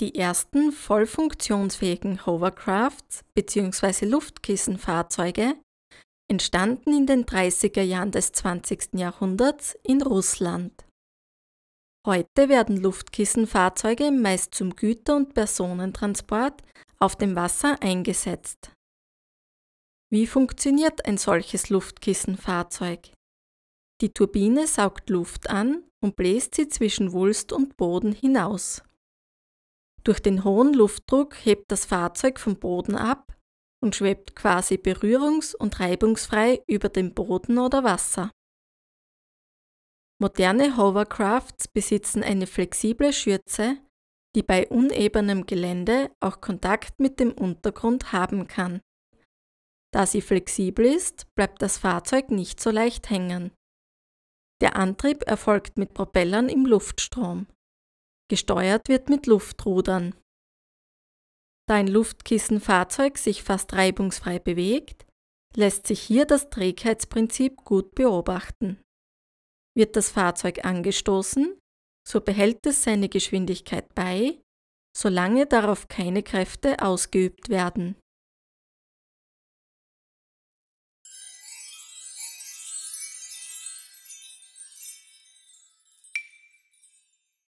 Die ersten voll funktionsfähigen Hovercrafts bzw. Luftkissenfahrzeuge entstanden in den 30er Jahren des 20. Jahrhunderts in Russland. Heute werden Luftkissenfahrzeuge meist zum Güter- und Personentransport auf dem Wasser eingesetzt. Wie funktioniert ein solches Luftkissenfahrzeug? Die Turbine saugt Luft an und bläst sie zwischen Wulst und Boden hinaus. Durch den hohen Luftdruck hebt das Fahrzeug vom Boden ab und schwebt quasi berührungs- und reibungsfrei über dem Boden oder Wasser. Moderne Hovercrafts besitzen eine flexible Schürze, die bei unebenem Gelände auch Kontakt mit dem Untergrund haben kann. Da sie flexibel ist, bleibt das Fahrzeug nicht so leicht hängen. Der Antrieb erfolgt mit Propellern im Luftstrom. Gesteuert wird mit Luftrudern. Da ein Luftkissenfahrzeug sich fast reibungsfrei bewegt, lässt sich hier das Trägheitsprinzip gut beobachten. Wird das Fahrzeug angestoßen, so behält es seine Geschwindigkeit bei, solange darauf keine Kräfte ausgeübt werden.